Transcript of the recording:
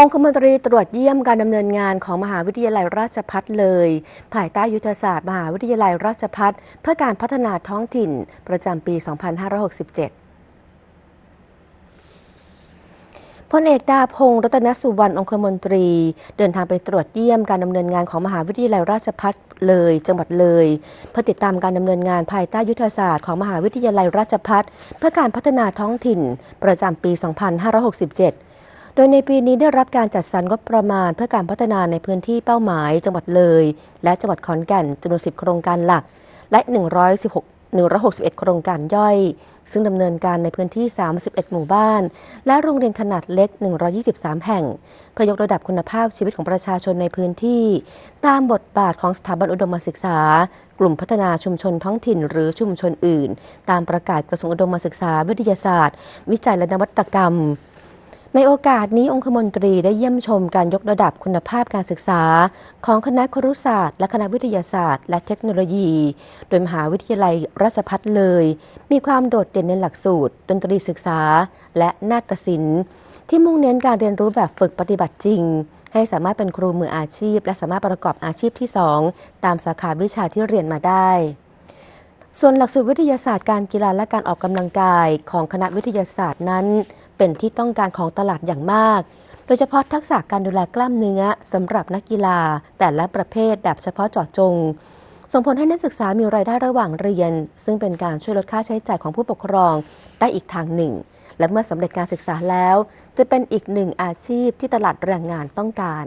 องคมนตรีตรวจเยี่ยมการดำเนินงานของมหาวิทยาลัยราชพัฒเลย ภายใต้ยุทธศาสตร์มหาวิทยาลัยราชพัฒเพื่อการพัฒนาท้องถิ่นประจำปี 2567 พลเอกดาพงศ์รัตนสุวรรณองคมนตรี เดินทางไปตรวจเยี่ยมการดำเนินงานของมหาวิทยาลัยราชพัฒเลยจังหวัดเลยเพื่อติดตามการดำเนินงานภายใต้ยุทธศาสตร์ของมหาวิทยาลัยราชพัฒเพื่อการพัฒนาท้องถิ่นประจำปี 2567โดยในปีนี้ได้รับการจัดสรรงบประมาณเพื่อการพัฒนาในพื้นที่เป้าหมายจังหวัดเลยและจังหวัดขอนแก่นจำนวน 10 โครงการหลัก และ 116 161 โครงการย่อย ซึ่งดำเนินการในพื้นที่ 31 หมู่บ้าน และโรงเรียนขนาดเล็ก 123 แห่งเพื่อยกระดับคุณภาพชีวิตของประชาชนในพื้นที่ ตามบทบาทของสถาบันอุดมศึกษา กลุ่มพัฒนาชุมชนท้องถิ่น หรือชุมชนอื่น ตามประกาศกระทรวงอุดมศึกษาวิทยาศาสตร์ วิจัยและนวัตกรรมในโอกาสนี้องคมนตรีได้เยี่ยมชมการยกระดับคุณภาพการศึกษา ของคณะครุศาสตร์ และคณะวิทยาศาสตร์ และเทคโนโลยี โดยมหาวิทยาลัยราชพัฒ์เลย มีความโดดเด่นในหลักสูตร ดนตรีศึกษา และนาฏศิลป์ ที่มุ่งเน้นการเรียนรู้แบบฝึกปฏิบัติจริง ให้สามารถเป็นครูมืออาชีพ และสามารถประกอบอาชีพที่ 2 ตามสาขาวิชาที่เรียนมาได้ ส่วนหลักสูตรวิทยาศาสตร์การกีฬาและการออกกำลังกาย ของคณะวิทยาศาสตร์นั้นเป็นที่ต้องการของตลาดอย่างมาก โดยเฉพาะทักษะการดูแลกล้ามเนื้อสำหรับนักกีฬา แต่ละประเภทแบบเฉพาะเจาะจง ส่งผลให้นักศึกษามีรายได้ระหว่างเรียน ซึ่งเป็นการช่วยลดค่าใช้จ่ายของผู้ปกครองได้อีกทางหนึ่ง และเมื่อสำเร็จการศึกษาแล้ว จะเป็นอีกหนึ่งอาชีพที่ตลาดแรงงานต้องการ